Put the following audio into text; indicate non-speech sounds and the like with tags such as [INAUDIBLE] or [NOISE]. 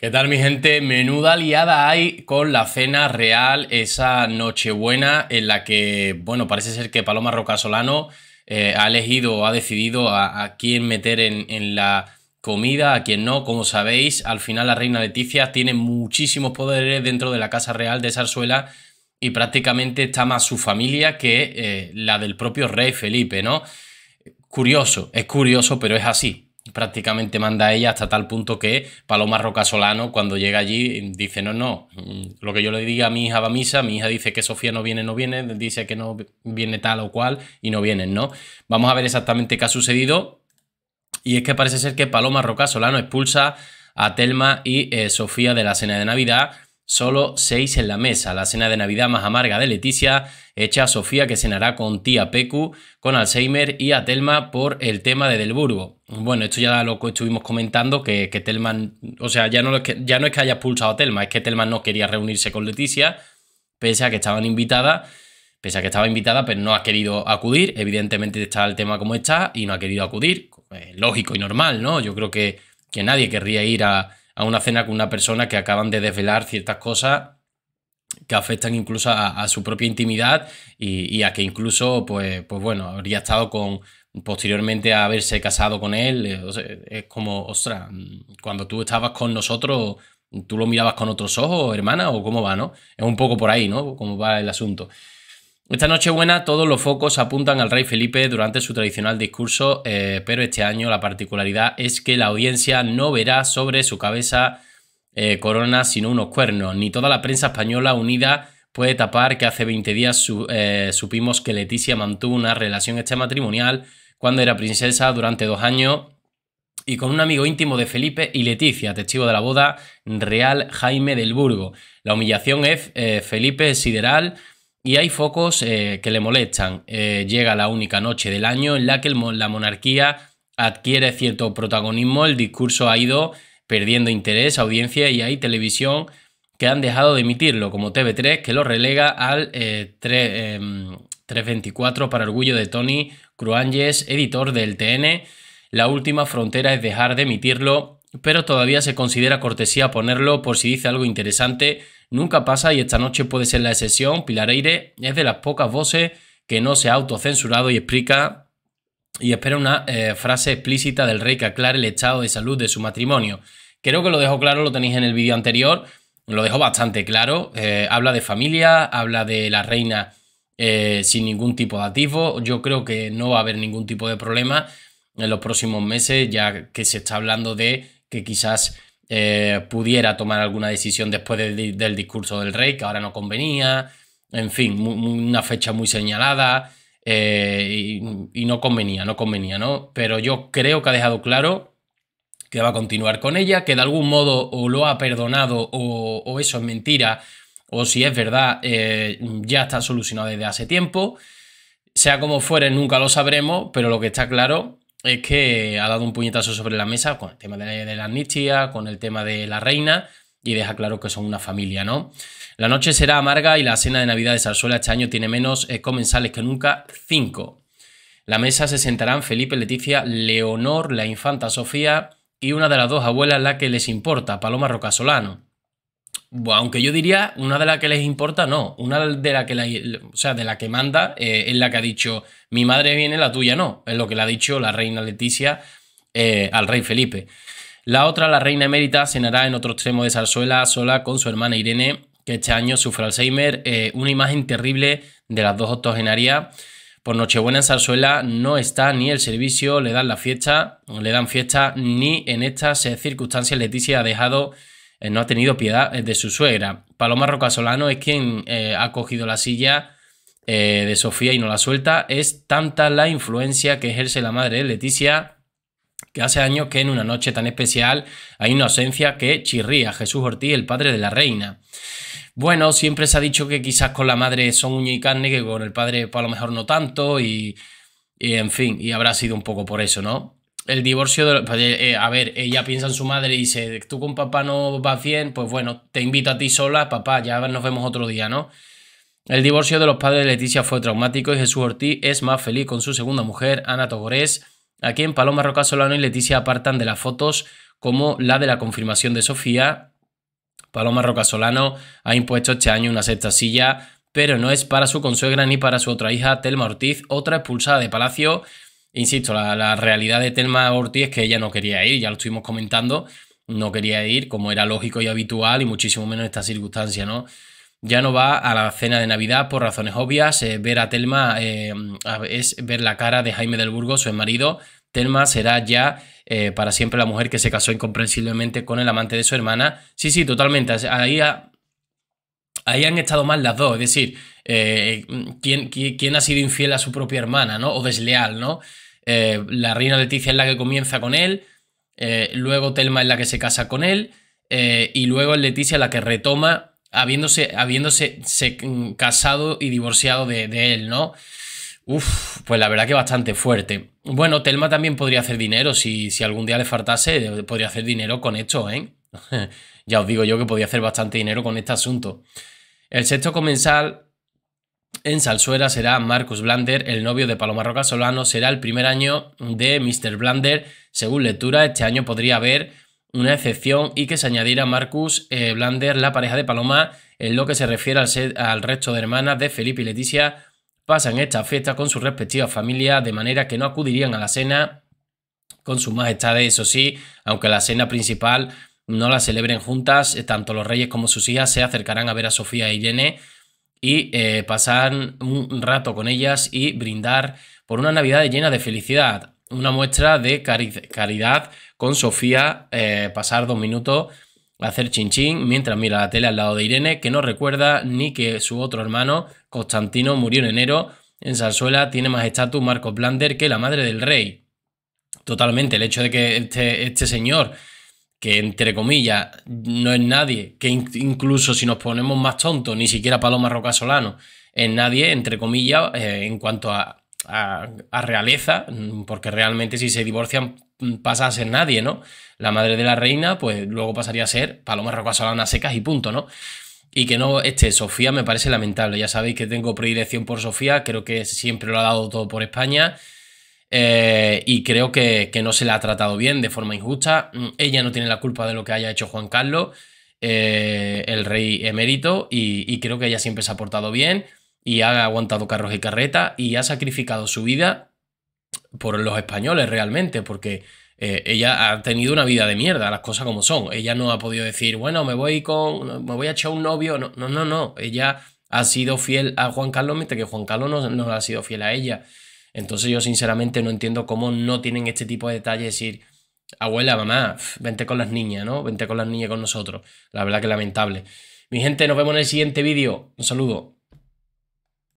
¿Qué tal mi gente? Menuda liada hay con la cena real, esa nochebuena en la que, bueno, parece ser que Paloma Rocasolano eh, ha elegido o ha decidido a, quién meter en, la comida, a quién no. Como sabéis, al final la reina Leticia tiene muchísimos poderes dentro de la Casa Real de zarzuela y prácticamente está más su familia que eh, la del propio rey Felipe, ¿no? Curioso, es curioso, pero es así prácticamente manda a ella hasta tal punto que Paloma Rocasolano cuando llega allí dice no, no, mm, lo que yo le diga a mi hija va a misa, mi hija dice que Sofía no viene, no viene, dice que no viene tal o cual y no vienen, ¿no? Vamos a ver exactamente qué ha sucedido y es que parece ser que Paloma Rocasolano expulsa a Telma y eh, Sofía de la cena de Navidad Solo seis en la mesa, la cena de Navidad más amarga de Leticia, hecha a Sofía que cenará con tía Pecu, con Alzheimer y a Telma por el tema de Delburgo. Bueno, esto ya lo estuvimos comentando, que, que Telma, o sea, ya no, es que, ya no es que haya expulsado a Telma, es que Telma no quería reunirse con Leticia, pese a que estaban invitadas, pese a que estaba invitada, pero no ha querido acudir, evidentemente está el tema como está y no ha querido acudir, eh, lógico y normal, ¿no? Yo creo que, que nadie querría ir a a una cena con una persona que acaban de desvelar ciertas cosas que afectan incluso a, su propia intimidad y, a que incluso, pues, pues bueno, habría estado con, posteriormente a haberse casado con él, eh, es como, ostras, mm, cuando tú estabas con nosotros, tú lo mirabas con otros ojos, hermana, o cómo va, ¿no? Es un poco por ahí, ¿no? Cómo va el asunto. Esta noche buena todos los focos apuntan al rey Felipe durante su tradicional discurso, eh, pero este año la particularidad es que la audiencia no verá sobre su cabeza eh, corona sino unos cuernos. Ni toda la prensa española unida puede tapar que hace 20 días eh, supimos que Leticia mantuvo una relación extramatrimonial este cuando era princesa durante dos años y con un amigo íntimo de Felipe y Leticia, testigo de la boda real Jaime del Burgo. La humillación es Felipe sideral y hay focos eh, que le molestan. Eh, llega la única noche del año en la que la monarquía adquiere cierto protagonismo, el discurso ha ido perdiendo interés, audiencia y hay televisión que han dejado de emitirlo, como TV3, que lo relega al 324 eh, em, para orgullo de Tony Cruanges, editor del TN. La última frontera es dejar de emitirlo, pero todavía se considera cortesía ponerlo por si dice algo interesante Nunca pasa y esta noche puede ser la excepción. Pilar Eire es de las pocas voces que no se ha autocensurado y explica y espera una eh, frase explícita del rey que aclare el estado de salud de su matrimonio. Creo que lo dejo claro, lo tenéis en el vídeo anterior, lo dejo bastante claro. Eh, habla de familia, habla de la reina eh, sin ningún tipo de atisbo. Yo creo que no va a haber ningún tipo de problema en los próximos meses, ya que se está hablando de que quizás eh, pudiera tomar alguna decisión después del discurso del rey, que ahora no convenía, en fin, una fecha muy señalada eh, y, no convenía, no convenía, ¿no? Pero yo creo que ha dejado claro que va a continuar con ella, que de algún modo o lo ha perdonado o, eso es mentira, o si es verdad, eh, ya está solucionado desde hace tiempo. Sea como fuere, nunca lo sabremos, pero lo que está claro es que ha dado un puñetazo sobre la mesa con el tema de, la amnistía, con el tema de la reina, y deja claro que son una familia, ¿no? La noche será amarga y la cena de Navidad de Zarzuela este año tiene menos eh, comensales que nunca, cinco. La mesa se sentarán Felipe, Leticia, Leonor, la infanta Sofía y una de las dos abuelas la que les importa, Paloma Rocasolano aunque yo diría, una de las que les importa, no. Una de las que, la, o sea, de la que manda eh, es la que ha dicho, mi madre viene, la tuya no. Es lo que le ha dicho la reina Leticia eh, al rey Felipe. La otra, la reina emérita, cenará en otro extremo de Zarzuela sola con su hermana Irene, que este año sufre Alzheimer. Eh, una imagen terrible de las dos octogenarias. Por Nochebuena en Zarzuela no está ni el servicio, le dan la fiesta, le dan fiesta, ni en estas circunstancias Leticia ha dejado eh, no ha tenido piedad eh, de su suegra. Paloma Rocasolano es quien eh, ha cogido la silla de Sofía y no la suelta. Es tanta la influencia que ejerce la madre de Leticia que hace años que en una noche tan especial hay una ausencia que chirría Jesús Ortiz, el padre de la reina. Bueno, siempre se ha dicho que quizás con la madre son uña y carne, que con el padre pues, a lo mejor no tanto, y en fin, y habrá sido un poco por eso, ¿no? el divorcio de... Pues, eh, eh, a ver, ella piensa en su madre y dice, tú con papá no vas bien, pues bueno, te invito a ti sola, papá, ya nos vemos otro día, ¿no? El divorcio de los padres de Leticia fue traumático y Jesús Ortiz es más feliz con su segunda mujer, Ana Togorés, a quien Paloma Roca Solano y Leticia apartan de las fotos como la de la confirmación de Sofía. Paloma Roca Solano ha impuesto este año una sexta silla, pero no es para su consuegra ni para su otra hija, Telma Ortiz, otra expulsada de Palacio Insisto, la, la realidad de Telma Ortiz es que ella no quería ir, ya lo estuvimos comentando, no quería ir, como era lógico y habitual, y muchísimo menos en esta circunstancia, ¿no? Ya no va a la cena de Navidad por razones obvias. Eh, ver a Telma eh, es ver la cara de Jaime del Burgo, su marido. Telma será ya eh, para siempre la mujer que se casó incomprensiblemente con el amante de su hermana. Sí, sí, totalmente. Ahí ahí han estado mal las dos, es decir, eh, ¿quién, ha sido infiel a su propia hermana, ¿no? O desleal, ¿no? Eh, la reina Leticia es la que comienza con él, eh, luego Telma es la que se casa con él, y luego es Leticia la que retoma habiéndose, habiéndose mm, casado y divorciado de, él, ¿no? Uf, pues la verdad que bastante fuerte. Bueno, Telma también podría hacer dinero, si, si algún día le faltase, podría hacer dinero con esto, ¿eh? [LAUGHS] ya os digo yo que podía hacer bastante dinero con este asunto. El sexto comensal en Salsuera será Marcus Blander, el novio de Paloma Roca Solano, será el primer año de Mr. Blander. Según lectura, este año podría haber una excepción y que se añadiera Marcus eh, Blander, la pareja de Paloma, en lo que se refiere al, al resto de hermanas de Felipe y Leticia, pasan estas fiestas con sus respectivas familias, de manera que no acudirían a la cena con sus majestades, eso sí, aunque la cena principal no la celebren juntas, eh, tanto los reyes como sus hijas se acercarán a ver a Sofía y Irene y eh, pasar un rato con ellas y brindar por una Navidad llena de felicidad, una muestra de caridad con Sofía, eh, pasar dos minutos a hacer chinchín mientras mira la tele al lado de Irene, que no recuerda ni que su otro hermano, Constantino, murió en enero. En Salzuela. tiene más estatus Marcos Blander que la madre del rey. Totalmente, el hecho de que este, este señor que entre comillas no es nadie, que incluso si nos ponemos más tontos, ni siquiera Paloma Roca Solano es nadie, entre comillas, eh, en cuanto a, a, realeza, mm, porque realmente si se divorcian mm, pasa a ser nadie, ¿no? La madre de la reina, pues luego pasaría a ser Paloma Roca Solano secas y punto, ¿no? Y que no este Sofía me parece lamentable. Ya sabéis que tengo predilección por Sofía, creo que siempre lo ha dado todo por España. Eh, y creo que, no se la ha tratado bien de forma injusta. Mm, ella no tiene la culpa de lo que haya hecho Juan Carlos, eh, el rey emérito, y, creo que ella siempre se ha portado bien y ha aguantado carros y carretas y ha sacrificado su vida por los españoles realmente, porque eh, ella ha tenido una vida de mierda, las cosas como son. Ella no ha podido decir, bueno, me voy con, me voy a echar un novio. No, no, no, Ella ha sido fiel a Juan Carlos mientras que Juan Carlos no, no ha sido fiel a ella. Entonces yo sinceramente no entiendo cómo no tienen este tipo de detalles, decir, abuela, mamá, vente con las niñas, ¿no? Vente con las niñas con nosotros. La verdad que lamentable. Mi gente, nos vemos en el siguiente vídeo. Un saludo.